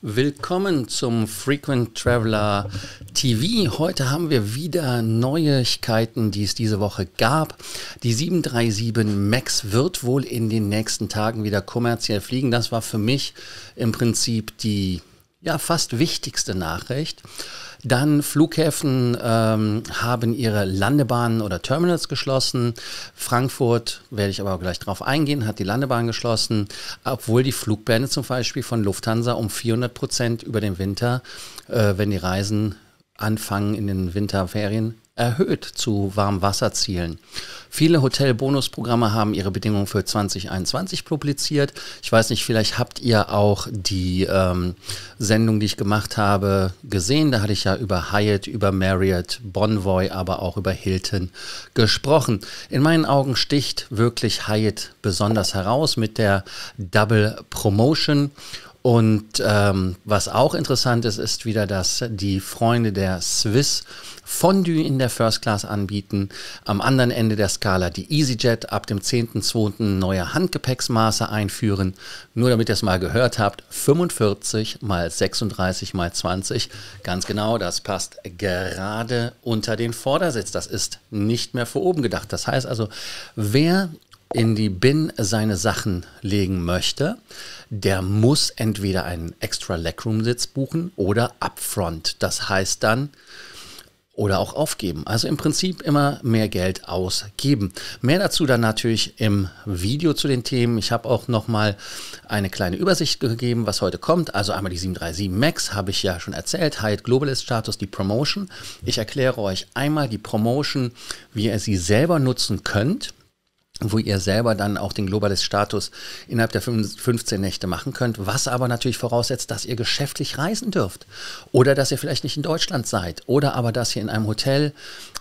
Willkommen zum Frequent Traveler TV. Heute haben wir wieder Neuigkeiten, die es diese Woche gab. Die 737 MAX wird wohl in den nächsten Tagen wieder kommerziell fliegen. Das war für mich im Prinzip die ja fast wichtigste Nachricht. Dann Flughäfen ähm, haben ihre Landebahnen oder Terminals geschlossen. Frankfurt, werde ich aber gleich drauf eingehen, hat die Landebahn geschlossen, obwohl die Flugbände zum Beispiel von Lufthansa um 400 Prozent über den Winter, äh, wenn die Reisen anfangen in den Winterferien, erhöht zu Warmwasserzielen. Viele Hotelbonusprogramme haben ihre Bedingungen für 2021 publiziert. Ich weiß nicht, vielleicht habt ihr auch die ähm, Sendung, die ich gemacht habe, gesehen. Da hatte ich ja über Hyatt, über Marriott, Bonvoy, aber auch über Hilton gesprochen. In meinen Augen sticht wirklich Hyatt besonders heraus mit der Double Promotion. Und ähm, was auch interessant ist, ist wieder, dass die Freunde der Swiss Fondue in der First Class anbieten. Am anderen Ende der Skala die EasyJet ab dem 10.2. neue Handgepäcksmaße einführen. Nur damit ihr es mal gehört habt, 45 mal 36 mal 20. Ganz genau, das passt gerade unter den Vordersitz. Das ist nicht mehr vor oben gedacht. Das heißt also, wer in die Bin seine Sachen legen möchte, der muss entweder einen extra Legroom-Sitz buchen oder upfront. Das heißt dann, oder auch aufgeben. Also im Prinzip immer mehr Geld ausgeben. Mehr dazu dann natürlich im Video zu den Themen. Ich habe auch nochmal eine kleine Übersicht gegeben, was heute kommt. Also einmal die 737 Max habe ich ja schon erzählt. Hyatt Globalist Status, die Promotion. Ich erkläre euch einmal die Promotion, wie ihr sie selber nutzen könnt wo ihr selber dann auch den globalist Status innerhalb der 15 Nächte machen könnt, was aber natürlich voraussetzt, dass ihr geschäftlich reisen dürft oder dass ihr vielleicht nicht in Deutschland seid oder aber dass ihr in einem Hotel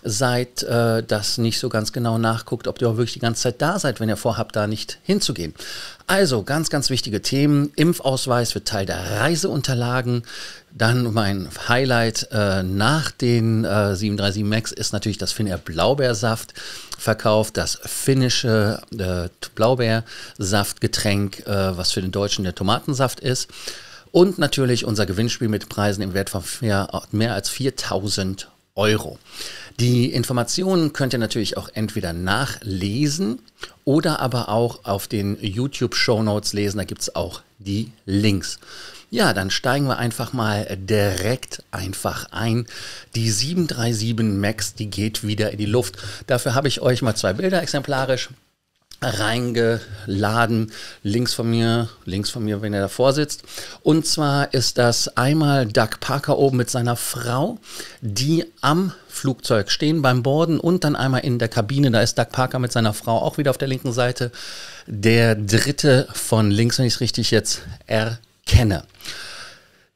seid, äh, das nicht so ganz genau nachguckt, ob ihr auch wirklich die ganze Zeit da seid, wenn ihr vorhabt, da nicht hinzugehen. Also ganz, ganz wichtige Themen. Impfausweis wird Teil der Reiseunterlagen. Dann mein Highlight äh, nach den äh, 737 Max ist natürlich, das Finnair Blaubeersaft verkauft, das finnische äh, Blaubeersaftgetränk, äh, was für den Deutschen der Tomatensaft ist. Und natürlich unser Gewinnspiel mit Preisen im Wert von mehr, mehr als 4000 Euro. Euro. Die Informationen könnt ihr natürlich auch entweder nachlesen oder aber auch auf den YouTube-Show Notes lesen. Da gibt es auch die Links. Ja, dann steigen wir einfach mal direkt einfach ein. Die 737 MAX, die geht wieder in die Luft. Dafür habe ich euch mal zwei Bilder exemplarisch reingeladen, links von mir, links von mir, wenn er davor sitzt. Und zwar ist das einmal Doug Parker oben mit seiner Frau, die am Flugzeug stehen beim Borden und dann einmal in der Kabine. Da ist Doug Parker mit seiner Frau auch wieder auf der linken Seite. Der dritte von links, wenn ich es richtig jetzt er kenne.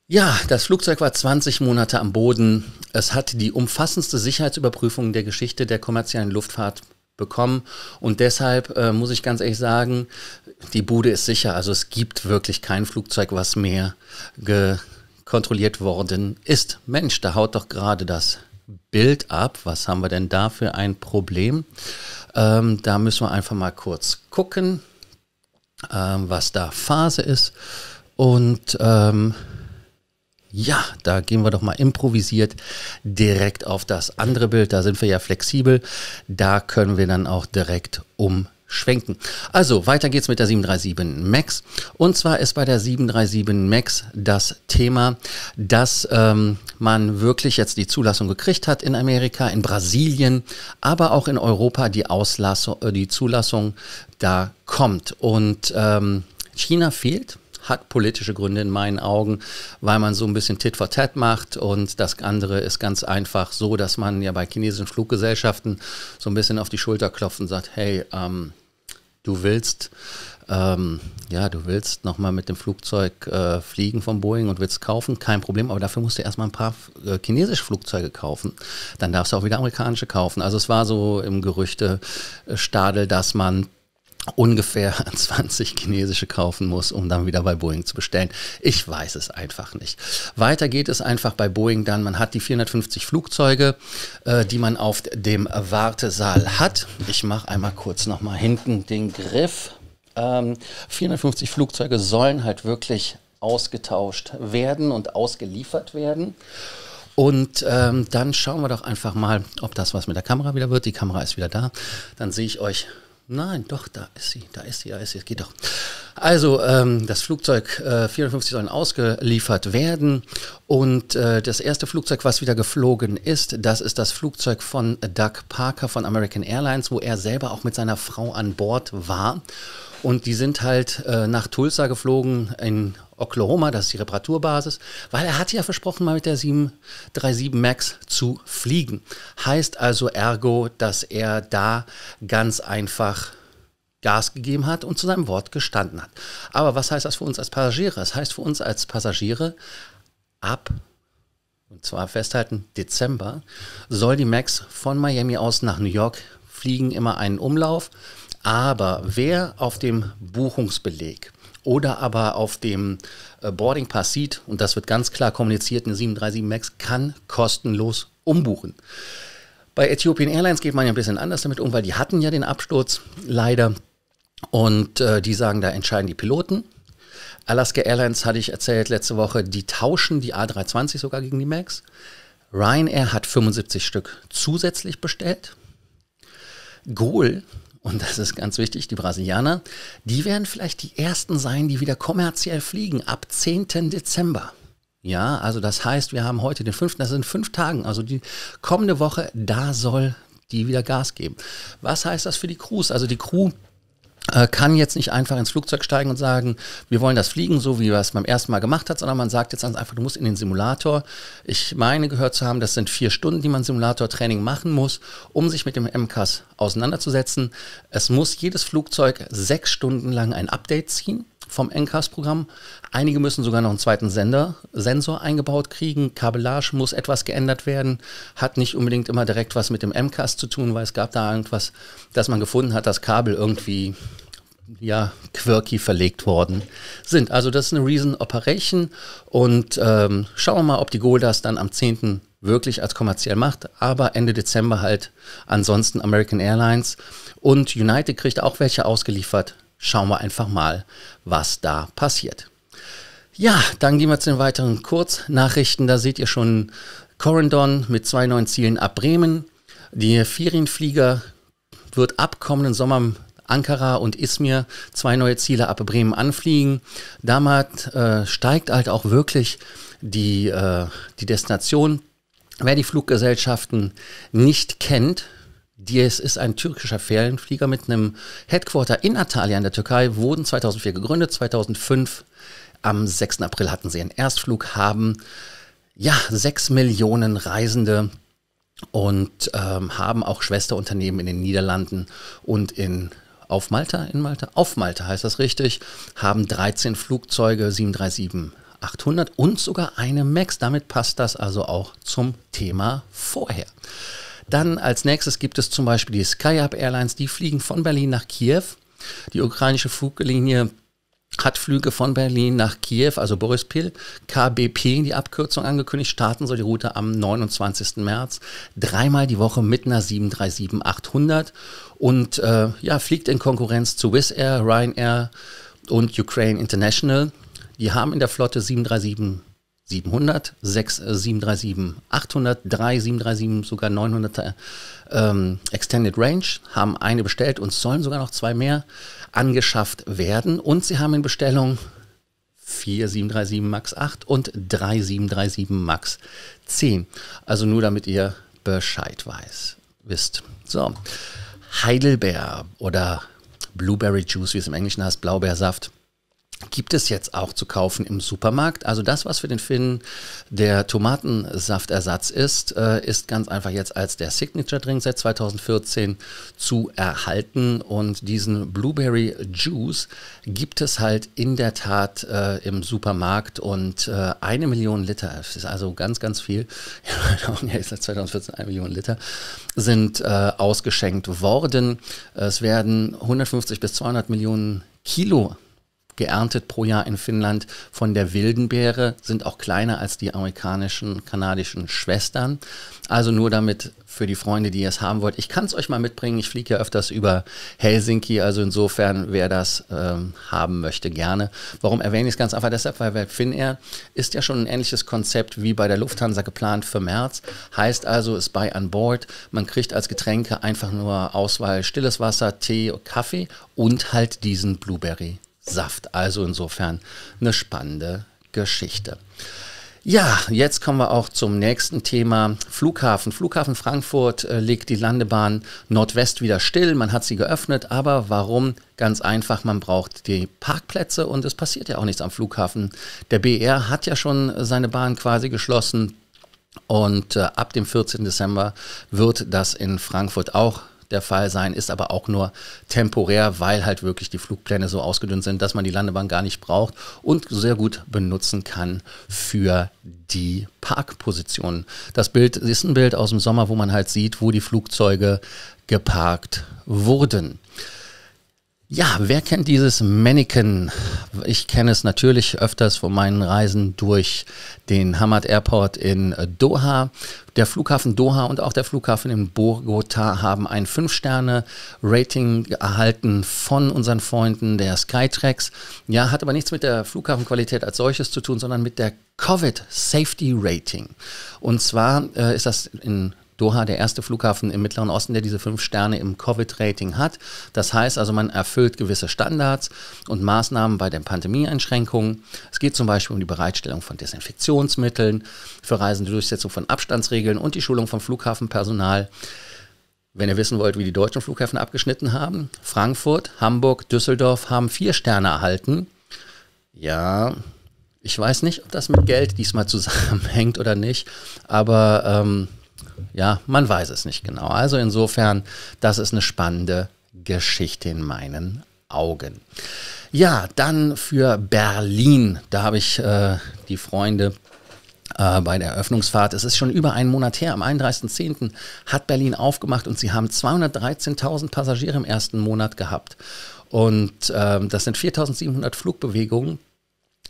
Ja, das Flugzeug war 20 Monate am Boden. Es hat die umfassendste Sicherheitsüberprüfung der Geschichte der kommerziellen Luftfahrt bekommen. Und deshalb äh, muss ich ganz ehrlich sagen, die Bude ist sicher. Also es gibt wirklich kein Flugzeug, was mehr kontrolliert worden ist. Mensch, da haut doch gerade das Bild ab. Was haben wir denn da für ein Problem? Ähm, da müssen wir einfach mal kurz gucken, ähm, was da Phase ist. Und ähm, ja, da gehen wir doch mal improvisiert direkt auf das andere Bild. Da sind wir ja flexibel. Da können wir dann auch direkt umschwenken. Also, weiter geht's mit der 737 MAX. Und zwar ist bei der 737 MAX das Thema, dass ähm, man wirklich jetzt die Zulassung gekriegt hat in Amerika, in Brasilien, aber auch in Europa die, Auslassung, äh, die Zulassung da kommt. Und ähm, China fehlt hat politische Gründe in meinen Augen, weil man so ein bisschen Tit for Tat macht und das andere ist ganz einfach so, dass man ja bei chinesischen Fluggesellschaften so ein bisschen auf die Schulter klopft und sagt, hey, ähm, du willst ähm, ja, du willst nochmal mit dem Flugzeug äh, fliegen vom Boeing und willst kaufen, kein Problem, aber dafür musst du erstmal ein paar äh, chinesische Flugzeuge kaufen. Dann darfst du auch wieder amerikanische kaufen. Also es war so im Gerüchte Stadel, dass man ungefähr 20 chinesische kaufen muss, um dann wieder bei Boeing zu bestellen. Ich weiß es einfach nicht. Weiter geht es einfach bei Boeing dann. Man hat die 450 Flugzeuge, äh, die man auf dem Wartesaal hat. Ich mache einmal kurz nochmal hinten den Griff. Ähm, 450 Flugzeuge sollen halt wirklich ausgetauscht werden und ausgeliefert werden. Und ähm, dann schauen wir doch einfach mal, ob das was mit der Kamera wieder wird. Die Kamera ist wieder da. Dann sehe ich euch Nein, doch, da ist sie, da ist sie, da ist sie, es geht doch. Also, ähm, das Flugzeug äh, 54 sollen ausgeliefert werden und äh, das erste Flugzeug, was wieder geflogen ist, das ist das Flugzeug von Doug Parker von American Airlines, wo er selber auch mit seiner Frau an Bord war. Und die sind halt äh, nach Tulsa geflogen in Oklahoma, das ist die Reparaturbasis, weil er hat ja versprochen, mal mit der 737 MAX zu fliegen. Heißt also ergo, dass er da ganz einfach Gas gegeben hat und zu seinem Wort gestanden hat. Aber was heißt das für uns als Passagiere? Das heißt für uns als Passagiere, ab, und zwar festhalten, Dezember, soll die MAX von Miami aus nach New York fliegen, immer einen Umlauf. Aber wer auf dem Buchungsbeleg oder aber auf dem äh, Boarding Pass sieht, und das wird ganz klar kommuniziert, eine 737 MAX kann kostenlos umbuchen. Bei Ethiopian Airlines geht man ja ein bisschen anders damit um, weil die hatten ja den Absturz leider und äh, die sagen, da entscheiden die Piloten. Alaska Airlines hatte ich erzählt letzte Woche, die tauschen die A320 sogar gegen die MAX. Ryanair hat 75 Stück zusätzlich bestellt. Goal und das ist ganz wichtig, die Brasilianer, die werden vielleicht die ersten sein, die wieder kommerziell fliegen ab 10. Dezember. Ja, also das heißt, wir haben heute den 5., das sind fünf Tagen, also die kommende Woche, da soll die wieder Gas geben. Was heißt das für die Crews? Also die Crew äh, kann jetzt nicht einfach ins Flugzeug steigen und sagen, wir wollen das fliegen, so wie wir es beim ersten Mal gemacht hat, sondern man sagt jetzt einfach, du musst in den Simulator. Ich meine gehört zu haben, das sind vier Stunden, die man Simulator-Training machen muss, um sich mit dem MCAS auseinanderzusetzen. Es muss jedes Flugzeug sechs Stunden lang ein Update ziehen vom NCAS-Programm. Einige müssen sogar noch einen zweiten Sender, Sensor eingebaut kriegen. Kabellage muss etwas geändert werden. Hat nicht unbedingt immer direkt was mit dem MCAS zu tun, weil es gab da irgendwas, dass man gefunden hat, dass Kabel irgendwie ja, quirky verlegt worden sind. Also das ist eine Reason Operation und ähm, schauen wir mal, ob die Goldas dann am 10. wirklich als kommerziell macht, aber Ende Dezember halt ansonsten American Airlines und United kriegt auch welche ausgeliefert schauen wir einfach mal, was da passiert. Ja, dann gehen wir zu den weiteren Kurznachrichten. Da seht ihr schon Corindon mit zwei neuen Zielen ab Bremen. Die Ferienflieger wird ab kommenden Sommer Ankara und Izmir zwei neue Ziele ab Bremen anfliegen. Damit äh, steigt halt auch wirklich die, äh, die Destination. Wer die Fluggesellschaften nicht kennt, dies ist ein türkischer Ferienflieger mit einem Headquarter in Atalia in der Türkei, wurden 2004 gegründet, 2005 am 6. April hatten sie einen Erstflug, haben ja 6 Millionen Reisende und ähm, haben auch Schwesterunternehmen in den Niederlanden und in auf Malta, in Malta, auf Malta heißt das richtig, haben 13 Flugzeuge 737 800 und sogar eine Max. Damit passt das also auch zum Thema vorher. Dann als nächstes gibt es zum Beispiel die SkyUp Airlines, die fliegen von Berlin nach Kiew. Die ukrainische Fluglinie hat Flüge von Berlin nach Kiew, also Borispil, KBP, in die Abkürzung angekündigt, starten soll die Route am 29. März, dreimal die Woche mit einer 737-800 und äh, ja, fliegt in Konkurrenz zu Wizz Air, Ryanair und Ukraine International. Die haben in der Flotte 737 700, 6, 737, 800, 3, 737, sogar 900 ähm, Extended Range, haben eine bestellt und sollen sogar noch zwei mehr angeschafft werden. Und sie haben in Bestellung 4 737 MAX 8 und 3 737 MAX 10. Also nur damit ihr Bescheid weiß, wisst. So, Heidelbeer oder Blueberry Juice, wie es im Englischen heißt, Blaubeersaft gibt es jetzt auch zu kaufen im Supermarkt. Also das, was für den Finn der Tomatensaftersatz ist, äh, ist ganz einfach jetzt als der Signature Drink seit 2014 zu erhalten. Und diesen Blueberry Juice gibt es halt in der Tat äh, im Supermarkt und äh, eine Million Liter, das ist also ganz, ganz viel, ja, ist seit 2014 eine Million Liter, sind äh, ausgeschenkt worden. Es werden 150 bis 200 Millionen Kilo geerntet pro Jahr in Finnland von der wilden Beere, sind auch kleiner als die amerikanischen, kanadischen Schwestern. Also nur damit für die Freunde, die es haben wollt. Ich kann es euch mal mitbringen. Ich fliege ja öfters über Helsinki, also insofern, wer das ähm, haben möchte, gerne. Warum erwähne ich es ganz einfach? Deshalb, weil Finnair ist ja schon ein ähnliches Konzept wie bei der Lufthansa geplant für März. Heißt also, es bei an Bord. Man kriegt als Getränke einfach nur Auswahl stilles Wasser, Tee, Kaffee und halt diesen Blueberry Saft. Also insofern eine spannende Geschichte. Ja, jetzt kommen wir auch zum nächsten Thema. Flughafen. Flughafen Frankfurt äh, legt die Landebahn Nordwest wieder still. Man hat sie geöffnet, aber warum? Ganz einfach, man braucht die Parkplätze und es passiert ja auch nichts am Flughafen. Der BR hat ja schon seine Bahn quasi geschlossen. Und äh, ab dem 14. Dezember wird das in Frankfurt auch der Fall sein, ist aber auch nur temporär, weil halt wirklich die Flugpläne so ausgedünnt sind, dass man die Landebahn gar nicht braucht und sehr gut benutzen kann für die Parkpositionen. Das Bild ist ein Bild aus dem Sommer, wo man halt sieht, wo die Flugzeuge geparkt wurden. Ja, wer kennt dieses Mannequin? Ich kenne es natürlich öfters von meinen Reisen durch den Hamad Airport in äh, Doha. Der Flughafen Doha und auch der Flughafen in Bogota haben ein 5-Sterne-Rating erhalten von unseren Freunden der Skytrax. Ja, hat aber nichts mit der Flughafenqualität als solches zu tun, sondern mit der Covid Safety Rating. Und zwar äh, ist das in Doha der erste Flughafen im Mittleren Osten, der diese fünf Sterne im Covid-Rating hat. Das heißt also, man erfüllt gewisse Standards und Maßnahmen bei den Pandemieeinschränkungen. Es geht zum Beispiel um die Bereitstellung von Desinfektionsmitteln, für Reisende Durchsetzung von Abstandsregeln und die Schulung von Flughafenpersonal. Wenn ihr wissen wollt, wie die deutschen Flughäfen abgeschnitten haben, Frankfurt, Hamburg, Düsseldorf haben vier Sterne erhalten. Ja, ich weiß nicht, ob das mit Geld diesmal zusammenhängt oder nicht, aber ähm, ja, man weiß es nicht genau. Also insofern, das ist eine spannende Geschichte in meinen Augen. Ja, dann für Berlin. Da habe ich äh, die Freunde äh, bei der Eröffnungsfahrt. Es ist schon über einen Monat her. Am 31.10. hat Berlin aufgemacht und sie haben 213.000 Passagiere im ersten Monat gehabt. Und äh, das sind 4.700 Flugbewegungen,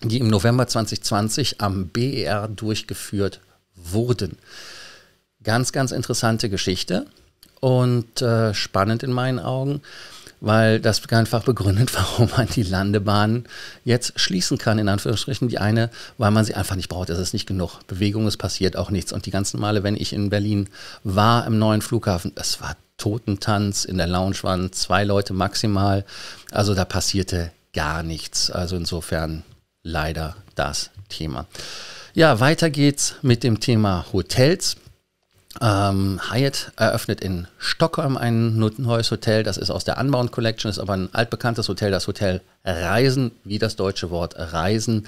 die im November 2020 am BER durchgeführt wurden ganz, ganz interessante Geschichte und äh, spannend in meinen Augen, weil das einfach begründet, warum man die Landebahnen jetzt schließen kann, in Anführungsstrichen. Die eine, weil man sie einfach nicht braucht, es ist nicht genug. Bewegung, es passiert auch nichts. Und die ganzen Male, wenn ich in Berlin war, im neuen Flughafen, es war Totentanz, in der Lounge waren zwei Leute maximal. Also da passierte gar nichts. Also insofern leider das Thema. Ja, weiter geht's mit dem Thema Hotels. Ähm, Hyatt eröffnet in Stockholm ein neues Hotel. Das ist aus der Unbound Collection, ist aber ein altbekanntes Hotel, das Hotel Reisen, wie das deutsche Wort Reisen.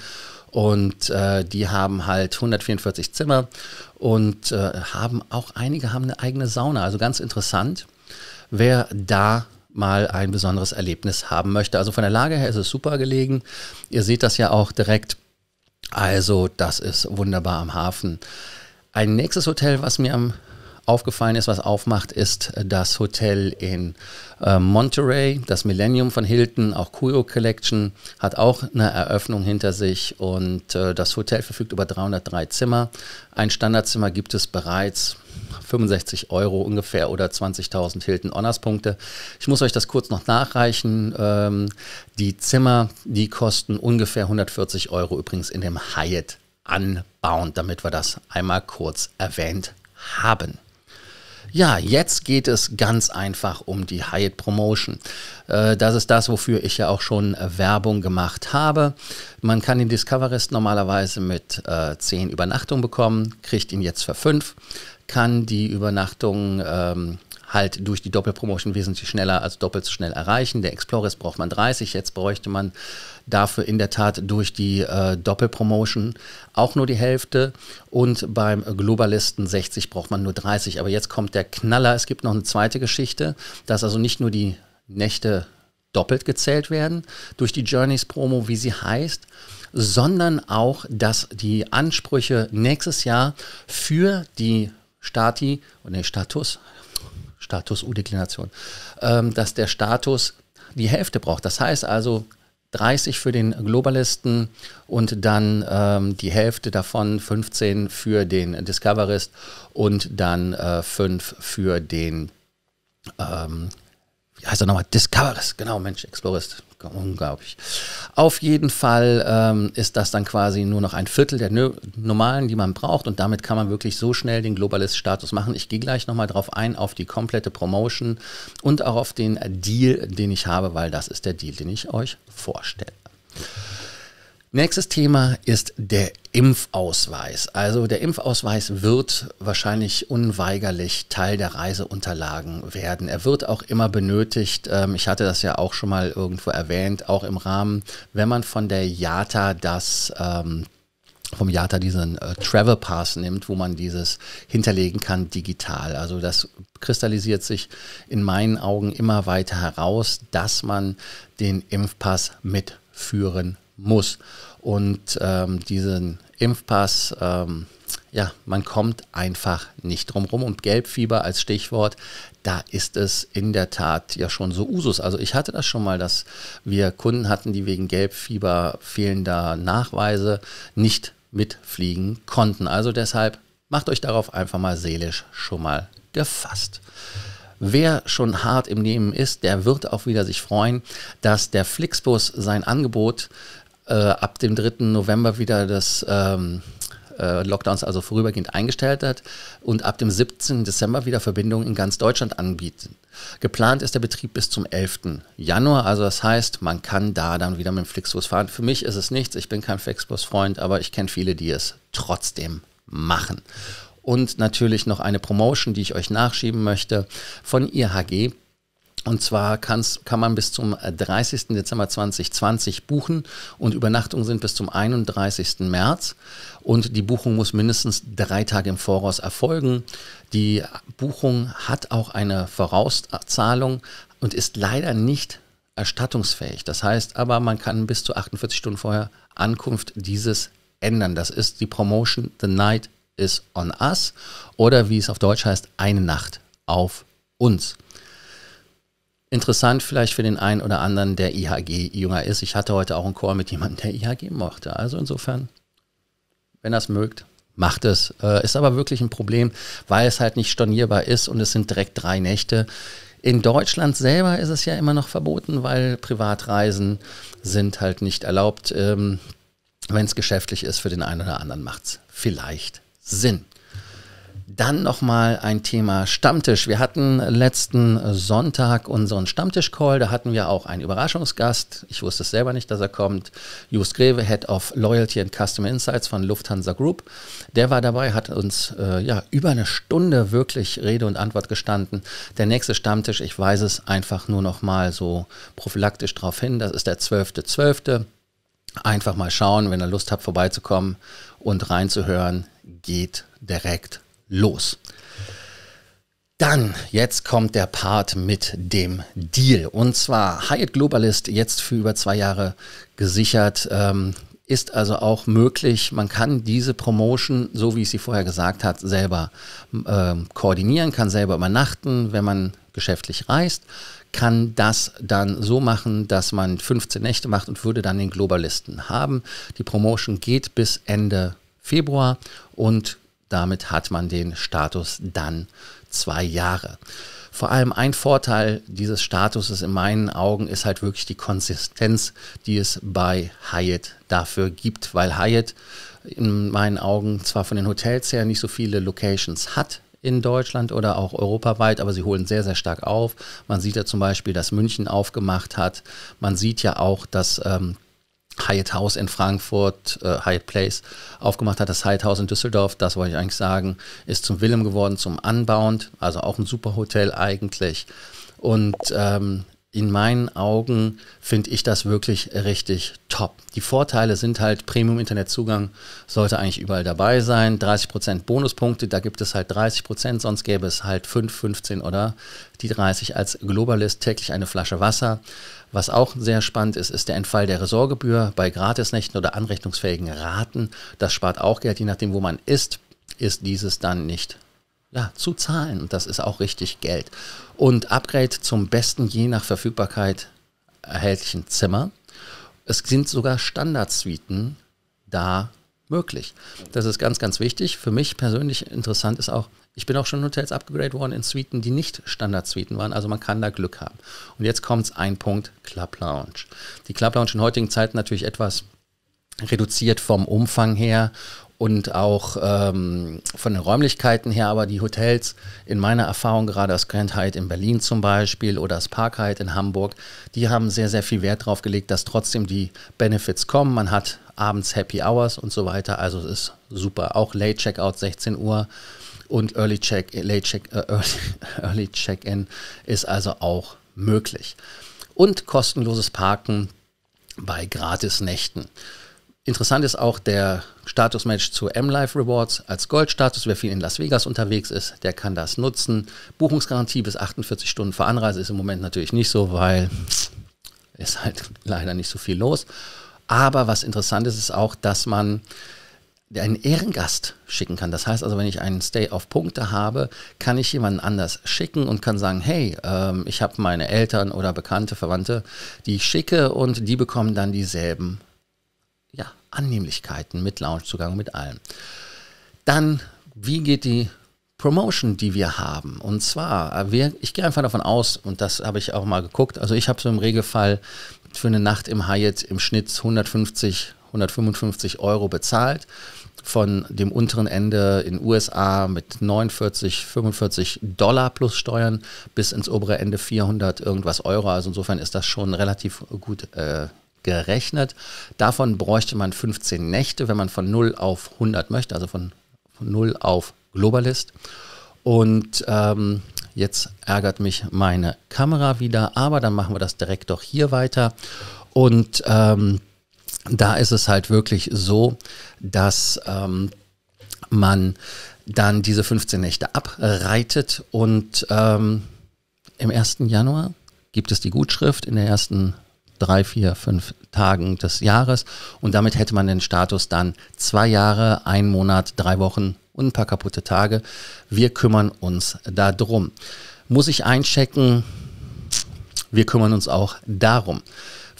Und äh, die haben halt 144 Zimmer und äh, haben auch einige haben eine eigene Sauna. Also ganz interessant, wer da mal ein besonderes Erlebnis haben möchte. Also von der Lage her ist es super gelegen. Ihr seht das ja auch direkt. Also das ist wunderbar am Hafen. Ein nächstes Hotel, was mir am aufgefallen ist, was aufmacht, ist äh, das Hotel in äh, Monterey, das Millennium von Hilton, auch Cuyo Collection, hat auch eine Eröffnung hinter sich und äh, das Hotel verfügt über 303 Zimmer. Ein Standardzimmer gibt es bereits 65 Euro ungefähr oder 20.000 Hilton Honors Punkte. Ich muss euch das kurz noch nachreichen. Ähm, die Zimmer, die kosten ungefähr 140 Euro übrigens in dem Hyatt an bauen, damit wir das einmal kurz erwähnt haben. Ja, jetzt geht es ganz einfach um die Hyatt Promotion. Äh, das ist das, wofür ich ja auch schon äh, Werbung gemacht habe. Man kann den Discoverist normalerweise mit 10 äh, Übernachtungen bekommen, kriegt ihn jetzt für 5, kann die Übernachtung ähm, halt durch die Doppelpromotion wesentlich schneller als doppelt so schnell erreichen. Der Explorers braucht man 30, jetzt bräuchte man dafür in der Tat durch die äh, Doppelpromotion auch nur die Hälfte und beim Globalisten 60 braucht man nur 30. Aber jetzt kommt der Knaller, es gibt noch eine zweite Geschichte, dass also nicht nur die Nächte doppelt gezählt werden durch die Journeys Promo, wie sie heißt, sondern auch, dass die Ansprüche nächstes Jahr für die Stati, und den Status, Status U-Deklination, ähm, dass der Status die Hälfte braucht. Das heißt also 30 für den Globalisten und dann ähm, die Hälfte davon, 15 für den Discoverist und dann äh, 5 für den, ähm, wie heißt er nochmal, Discoverist, genau, Mensch, Explorist, unglaublich. Auf jeden Fall ähm, ist das dann quasi nur noch ein Viertel der normalen, die man braucht und damit kann man wirklich so schnell den Globalist-Status machen. Ich gehe gleich nochmal drauf ein, auf die komplette Promotion und auch auf den Deal, den ich habe, weil das ist der Deal, den ich euch vorstelle. Nächstes Thema ist der Impfausweis. Also der Impfausweis wird wahrscheinlich unweigerlich Teil der Reiseunterlagen werden. Er wird auch immer benötigt. Ähm, ich hatte das ja auch schon mal irgendwo erwähnt, auch im Rahmen, wenn man von der IATA das ähm, vom IATA diesen äh, Travel Pass nimmt, wo man dieses hinterlegen kann digital. Also das kristallisiert sich in meinen Augen immer weiter heraus, dass man den Impfpass mitführen muss. Und ähm, diesen Impfpass, ähm, ja, man kommt einfach nicht drum Und Gelbfieber als Stichwort, da ist es in der Tat ja schon so Usus. Also ich hatte das schon mal, dass wir Kunden hatten, die wegen Gelbfieber fehlender Nachweise nicht mitfliegen konnten. Also deshalb macht euch darauf einfach mal seelisch schon mal gefasst. Wer schon hart im Nehmen ist, der wird auch wieder sich freuen, dass der Flixbus sein Angebot äh, ab dem 3. November wieder das ähm, äh, Lockdowns also vorübergehend eingestellt hat und ab dem 17. Dezember wieder Verbindungen in ganz Deutschland anbieten. Geplant ist der Betrieb bis zum 11. Januar, also das heißt, man kann da dann wieder mit dem Flixbus fahren. Für mich ist es nichts, ich bin kein Flixbus-Freund, aber ich kenne viele, die es trotzdem machen. Und natürlich noch eine Promotion, die ich euch nachschieben möchte von IHG und zwar kann's, kann man bis zum 30. Äh, Dezember 2020 buchen und Übernachtungen sind bis zum 31. März. Und die Buchung muss mindestens drei Tage im Voraus erfolgen. Die Buchung hat auch eine Vorauszahlung und ist leider nicht erstattungsfähig. Das heißt aber, man kann bis zu 48 Stunden vorher Ankunft dieses ändern. Das ist die Promotion The Night is on Us oder wie es auf Deutsch heißt, eine Nacht auf uns. Interessant vielleicht für den einen oder anderen, der IHG-Jünger ist. Ich hatte heute auch einen Chor mit jemandem, der IHG mochte. Also insofern, wenn ihr es mögt, macht es. Äh, ist aber wirklich ein Problem, weil es halt nicht stornierbar ist und es sind direkt drei Nächte. In Deutschland selber ist es ja immer noch verboten, weil Privatreisen sind halt nicht erlaubt. Ähm, wenn es geschäftlich ist für den einen oder anderen, macht es vielleicht Sinn. Dann nochmal ein Thema Stammtisch. Wir hatten letzten Sonntag unseren Stammtisch-Call. Da hatten wir auch einen Überraschungsgast. Ich wusste es selber nicht, dass er kommt. Just Greve, Head of Loyalty and Customer Insights von Lufthansa Group. Der war dabei, hat uns äh, ja, über eine Stunde wirklich Rede und Antwort gestanden. Der nächste Stammtisch, ich weise es einfach nur nochmal so prophylaktisch darauf hin. Das ist der 12.12. .12. Einfach mal schauen, wenn ihr Lust habt, vorbeizukommen und reinzuhören, geht direkt los. Dann, jetzt kommt der Part mit dem Deal. Und zwar Hyatt Globalist jetzt für über zwei Jahre gesichert. Ähm, ist also auch möglich. Man kann diese Promotion, so wie ich sie vorher gesagt habe, selber äh, koordinieren, kann selber übernachten, wenn man geschäftlich reist, kann das dann so machen, dass man 15 Nächte macht und würde dann den Globalisten haben. Die Promotion geht bis Ende Februar und damit hat man den Status dann zwei Jahre. Vor allem ein Vorteil dieses Statuses in meinen Augen ist halt wirklich die Konsistenz, die es bei Hyatt dafür gibt, weil Hyatt in meinen Augen zwar von den Hotels her nicht so viele Locations hat, in Deutschland oder auch europaweit, aber sie holen sehr, sehr stark auf. Man sieht ja zum Beispiel, dass München aufgemacht hat. Man sieht ja auch, dass ähm, Hyatt House in Frankfurt, äh, Hyatt Place aufgemacht hat, das Hyatt House in Düsseldorf, das wollte ich eigentlich sagen, ist zum Willem geworden, zum Unbound, also auch ein super Hotel eigentlich. Und ähm, in meinen Augen finde ich das wirklich richtig top. Die Vorteile sind halt Premium-Internetzugang sollte eigentlich überall dabei sein. 30% Bonuspunkte, da gibt es halt 30%, sonst gäbe es halt 5, 15 oder die 30 als Globalist täglich eine Flasche Wasser. Was auch sehr spannend ist, ist der Entfall der Ressortgebühr bei Gratisnächten oder anrechnungsfähigen Raten. Das spart auch Geld, je nachdem, wo man ist, ist dieses dann nicht ja, zu zahlen. Und das ist auch richtig Geld. Und Upgrade zum Besten je nach Verfügbarkeit erhältlichen Zimmer. Es sind sogar Standardsuiten da möglich. Das ist ganz, ganz wichtig. Für mich persönlich interessant ist auch, ich bin auch schon in Hotels abgegradet worden in Suiten, die nicht Standard-Suiten waren. Also man kann da Glück haben. Und jetzt kommt ein Punkt, Club Lounge. Die Club Lounge in heutigen Zeiten natürlich etwas reduziert vom Umfang her und auch ähm, von den Räumlichkeiten her, aber die Hotels in meiner Erfahrung, gerade das Grand Hyatt in Berlin zum Beispiel oder das Park Hyatt in Hamburg, die haben sehr, sehr viel Wert darauf gelegt, dass trotzdem die Benefits kommen. Man hat abends Happy Hours und so weiter, also es ist super. Auch Late Checkout 16 Uhr und Early Check, Late Check, äh, Early, Early Check-in ist also auch möglich. Und kostenloses Parken bei Gratisnächten. Nächten. Interessant ist auch der Statusmatch zu M-Life Rewards als Goldstatus. Wer viel in Las Vegas unterwegs ist, der kann das nutzen. Buchungsgarantie bis 48 Stunden vor Anreise ist im Moment natürlich nicht so, weil es halt leider nicht so viel los. Aber was interessant ist, ist auch, dass man einen Ehrengast schicken kann. Das heißt also, wenn ich einen Stay auf Punkte habe, kann ich jemanden anders schicken und kann sagen, hey, ähm, ich habe meine Eltern oder Bekannte, Verwandte, die ich schicke und die bekommen dann dieselben Annehmlichkeiten mit Loungezugang, mit allem. Dann, wie geht die Promotion, die wir haben? Und zwar, äh, wir, ich gehe einfach davon aus, und das habe ich auch mal geguckt, also ich habe so im Regelfall für eine Nacht im Hyatt im Schnitt 150, 155 Euro bezahlt. Von dem unteren Ende in USA mit 49, 45 Dollar plus Steuern bis ins obere Ende 400 irgendwas Euro. Also insofern ist das schon relativ gut äh, gerechnet. Davon bräuchte man 15 Nächte, wenn man von 0 auf 100 möchte, also von, von 0 auf Globalist. Und ähm, jetzt ärgert mich meine Kamera wieder, aber dann machen wir das direkt doch hier weiter. Und ähm, da ist es halt wirklich so, dass ähm, man dann diese 15 Nächte abreitet und ähm, im 1. Januar gibt es die Gutschrift in der ersten drei, vier, fünf Tagen des Jahres. Und damit hätte man den Status dann zwei Jahre, ein Monat, drei Wochen und ein paar kaputte Tage. Wir kümmern uns darum. Muss ich einchecken? Wir kümmern uns auch darum.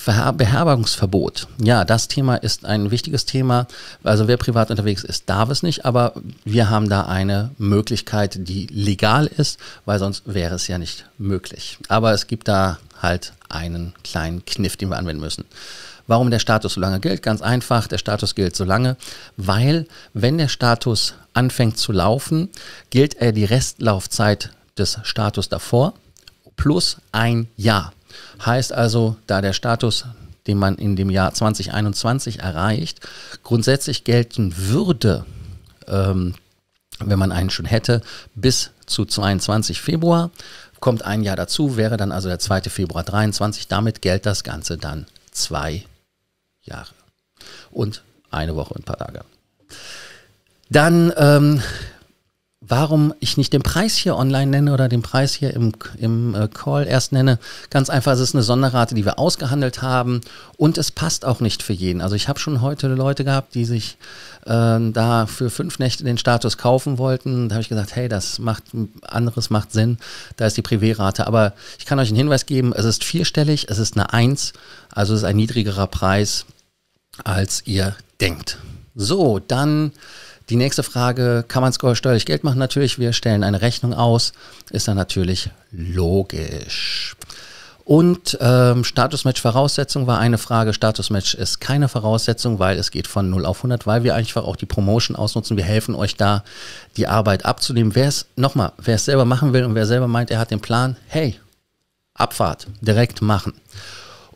Beherbergungsverbot. Ja, das Thema ist ein wichtiges Thema. Also wer privat unterwegs ist, darf es nicht, aber wir haben da eine Möglichkeit, die legal ist, weil sonst wäre es ja nicht möglich. Aber es gibt da halt einen kleinen Kniff, den wir anwenden müssen. Warum der Status so lange gilt? Ganz einfach, der Status gilt so lange, weil wenn der Status anfängt zu laufen, gilt er die Restlaufzeit des Status davor plus ein Jahr. Heißt also, da der Status, den man in dem Jahr 2021 erreicht, grundsätzlich gelten würde, ähm, wenn man einen schon hätte, bis zu 22 Februar, kommt ein Jahr dazu, wäre dann also der 2. Februar 23. Damit gilt das Ganze dann zwei Jahre und eine Woche und ein paar Tage. Dann ähm, warum ich nicht den Preis hier online nenne oder den Preis hier im, im äh, Call erst nenne. Ganz einfach, es ist eine Sonderrate, die wir ausgehandelt haben und es passt auch nicht für jeden. Also ich habe schon heute Leute gehabt, die sich äh, da für fünf Nächte den Status kaufen wollten. Da habe ich gesagt, hey, das macht anderes macht Sinn, da ist die privé Aber ich kann euch einen Hinweis geben, es ist vierstellig, es ist eine Eins, also es ist ein niedrigerer Preis, als ihr denkt. So, dann die nächste Frage, kann man es steuerlich Geld machen? Natürlich, wir stellen eine Rechnung aus, ist dann natürlich logisch. Und ähm, Statusmatch-Voraussetzung war eine Frage. Statusmatch ist keine Voraussetzung, weil es geht von 0 auf 100, weil wir einfach auch die Promotion ausnutzen. Wir helfen euch da, die Arbeit abzunehmen. Wer es, nochmal, wer es selber machen will und wer selber meint, er hat den Plan, hey, Abfahrt, direkt machen.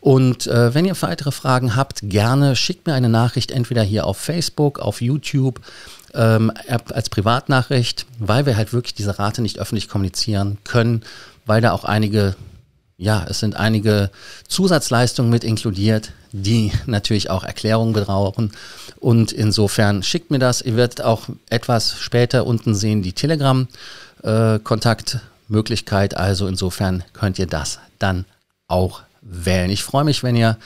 Und äh, wenn ihr weitere Fragen habt, gerne schickt mir eine Nachricht, entweder hier auf Facebook, auf YouTube ähm, als Privatnachricht, weil wir halt wirklich diese Rate nicht öffentlich kommunizieren können, weil da auch einige, ja, es sind einige Zusatzleistungen mit inkludiert, die natürlich auch Erklärungen brauchen. Und insofern schickt mir das. Ihr werdet auch etwas später unten sehen die Telegram-Kontaktmöglichkeit. Äh, also insofern könnt ihr das dann auch wählen. Ich freue mich, wenn ihr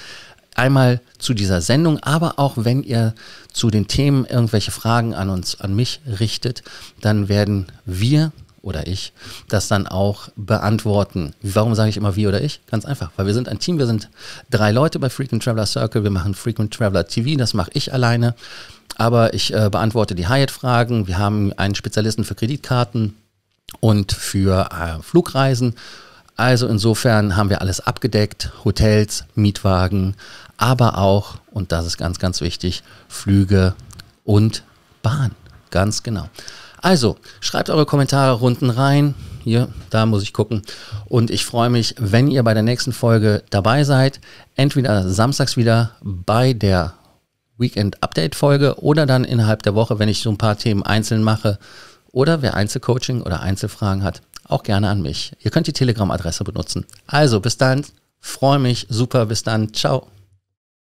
einmal zu dieser Sendung, aber auch wenn ihr zu den Themen irgendwelche Fragen an uns, an mich richtet, dann werden wir oder ich das dann auch beantworten. Warum sage ich immer wir oder ich? Ganz einfach, weil wir sind ein Team, wir sind drei Leute bei Frequent Traveler Circle, wir machen Frequent Traveler TV, das mache ich alleine, aber ich äh, beantworte die Hyatt-Fragen, wir haben einen Spezialisten für Kreditkarten und für äh, Flugreisen. Also insofern haben wir alles abgedeckt, Hotels, Mietwagen, aber auch, und das ist ganz, ganz wichtig, Flüge und Bahn. Ganz genau. Also, schreibt eure Kommentare unten rein. Hier, da muss ich gucken. Und ich freue mich, wenn ihr bei der nächsten Folge dabei seid. Entweder samstags wieder bei der Weekend Update Folge oder dann innerhalb der Woche, wenn ich so ein paar Themen einzeln mache. Oder wer Einzelcoaching oder Einzelfragen hat, auch gerne an mich. Ihr könnt die Telegram-Adresse benutzen. Also, bis dann. Freue mich. Super. Bis dann. Ciao.